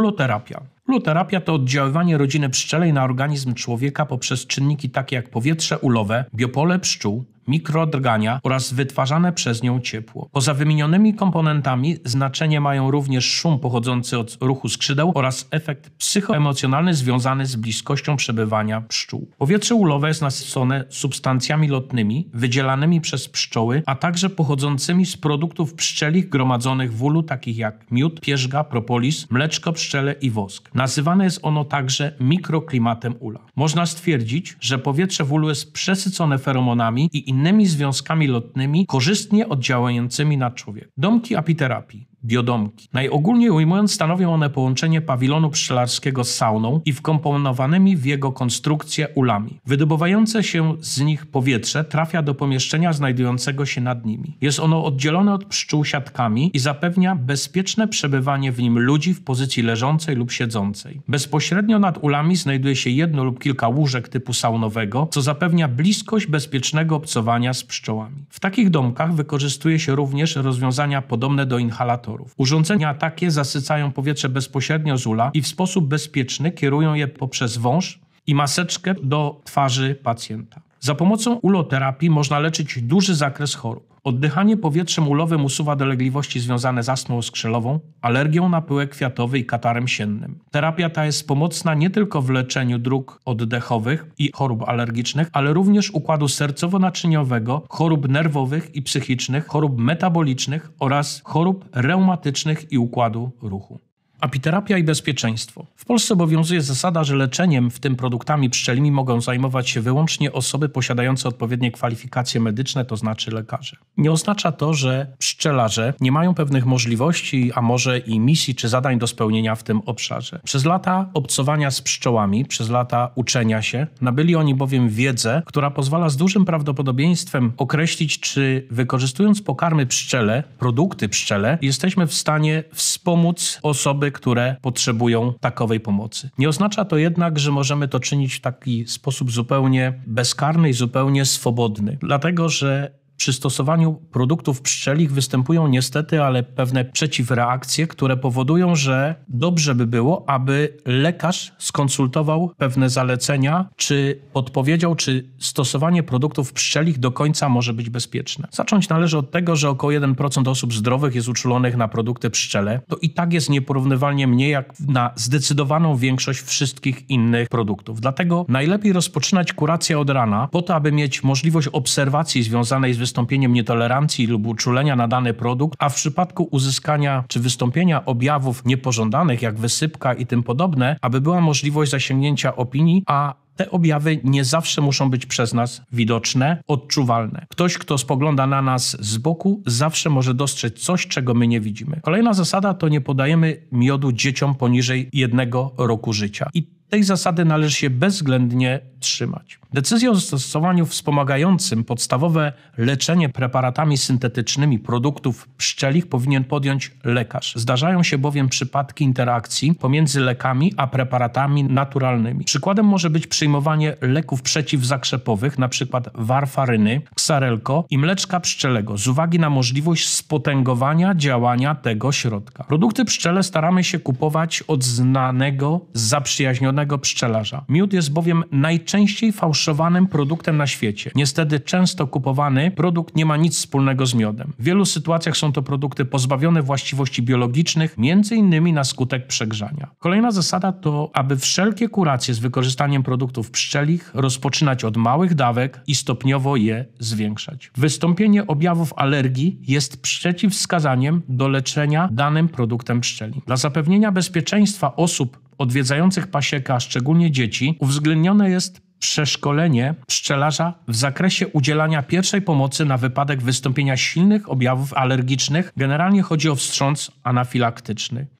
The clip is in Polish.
Luterapia. Luterapia to oddziaływanie rodziny pszczelej na organizm człowieka poprzez czynniki takie jak powietrze ulowe, biopole pszczół, mikrodrgania oraz wytwarzane przez nią ciepło. Poza wymienionymi komponentami znaczenie mają również szum pochodzący od ruchu skrzydeł oraz efekt psychoemocjonalny związany z bliskością przebywania pszczół. Powietrze ulowe jest nasycone substancjami lotnymi wydzielanymi przez pszczoły, a także pochodzącymi z produktów pszczelich gromadzonych w ulu takich jak miód, pierzga, propolis, mleczko pszczele i wosk. Nazywane jest ono także mikroklimatem ula. Można stwierdzić, że powietrze w ulu jest przesycone feromonami i innymi związkami lotnymi korzystnie oddziałującymi na człowiek. Domki apiterapii biodomki. Najogólniej ujmując, stanowią one połączenie pawilonu pszczelarskiego z sauną i wkomponowanymi w jego konstrukcję ulami. Wydobywające się z nich powietrze trafia do pomieszczenia znajdującego się nad nimi. Jest ono oddzielone od pszczół siatkami i zapewnia bezpieczne przebywanie w nim ludzi w pozycji leżącej lub siedzącej. Bezpośrednio nad ulami znajduje się jedno lub kilka łóżek typu saunowego, co zapewnia bliskość bezpiecznego obcowania z pszczołami. W takich domkach wykorzystuje się również rozwiązania podobne do inhalatorów reaktorów. Urządzenia takie zasycają powietrze bezpośrednio z ula i w sposób bezpieczny kierują je poprzez wąż i maseczkę do twarzy pacjenta. Za pomocą uloterapii można leczyć duży zakres chorób. Oddychanie powietrzem ulowym usuwa dolegliwości związane z astmą skrzylową, alergią na pyłek kwiatowy i katarem siennym. Terapia ta jest pomocna nie tylko w leczeniu dróg oddechowych i chorób alergicznych, ale również układu sercowo-naczyniowego, chorób nerwowych i psychicznych, chorób metabolicznych oraz chorób reumatycznych i układu ruchu. Apiterapia i bezpieczeństwo. W Polsce obowiązuje zasada, że leczeniem, w tym produktami pszczelimi, mogą zajmować się wyłącznie osoby posiadające odpowiednie kwalifikacje medyczne, to znaczy lekarze. Nie oznacza to, że pszczelarze nie mają pewnych możliwości, a może i misji czy zadań do spełnienia w tym obszarze. Przez lata obcowania z pszczołami, przez lata uczenia się, nabyli oni bowiem wiedzę, która pozwala z dużym prawdopodobieństwem określić, czy wykorzystując pokarmy pszczele, produkty pszczele, jesteśmy w stanie wspomóc osoby, które potrzebują takowej pomocy. Nie oznacza to jednak, że możemy to czynić w taki sposób zupełnie bezkarny i zupełnie swobodny, dlatego że przy stosowaniu produktów pszczelich występują niestety, ale pewne przeciwreakcje, które powodują, że dobrze by było, aby lekarz skonsultował pewne zalecenia, czy podpowiedział, czy stosowanie produktów pszczelich do końca może być bezpieczne. Zacząć należy od tego, że około 1% osób zdrowych jest uczulonych na produkty pszczele. To i tak jest nieporównywalnie mniej jak na zdecydowaną większość wszystkich innych produktów. Dlatego najlepiej rozpoczynać kurację od rana, po to, aby mieć możliwość obserwacji związanej z wystąpieniem nietolerancji lub uczulenia na dany produkt, a w przypadku uzyskania czy wystąpienia objawów niepożądanych, jak wysypka i tym podobne, aby była możliwość zasięgnięcia opinii, a te objawy nie zawsze muszą być przez nas widoczne, odczuwalne. Ktoś, kto spogląda na nas z boku, zawsze może dostrzec coś, czego my nie widzimy. Kolejna zasada to nie podajemy miodu dzieciom poniżej jednego roku życia. I tej zasady należy się bezwzględnie trzymać. Decyzję o zastosowaniu wspomagającym podstawowe leczenie preparatami syntetycznymi produktów pszczelich powinien podjąć lekarz. Zdarzają się bowiem przypadki interakcji pomiędzy lekami a preparatami naturalnymi. Przykładem może być przyjmowanie przyjmowanie leków przeciwzakrzepowych, np. warfaryny, ksarelko i mleczka pszczelego z uwagi na możliwość spotęgowania działania tego środka. Produkty pszczele staramy się kupować od znanego, zaprzyjaźnionego pszczelarza. Miód jest bowiem najczęściej fałszowanym produktem na świecie. Niestety często kupowany produkt nie ma nic wspólnego z miodem. W wielu sytuacjach są to produkty pozbawione właściwości biologicznych, m.in. na skutek przegrzania. Kolejna zasada to, aby wszelkie kuracje z wykorzystaniem produktów produktów pszczelich rozpoczynać od małych dawek i stopniowo je zwiększać. Wystąpienie objawów alergii jest przeciwwskazaniem do leczenia danym produktem pszczeli. Dla zapewnienia bezpieczeństwa osób odwiedzających pasieka, szczególnie dzieci, uwzględnione jest przeszkolenie pszczelarza w zakresie udzielania pierwszej pomocy na wypadek wystąpienia silnych objawów alergicznych. Generalnie chodzi o wstrząs anafilaktyczny.